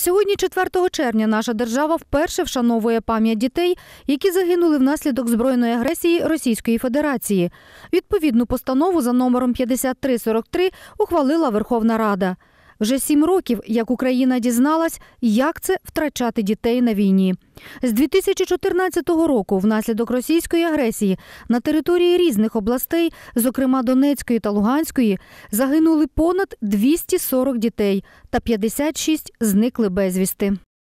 Сьогодні, 4 червня, наша держава вперше вшановує пам'ять дітей, які загинули внаслідок збройної агресії Російської Федерації. Відповідну постанову за номером 5343 ухвалила Верховна Рада. Вже сім років, як Україна дізналась, як це втрачати дітей на війні. З 2014 року, внаслідок російської агресії, на території різних областей, зокрема Донецької та Луганської, загинули понад 240 дітей, та 56 зникли безвісти.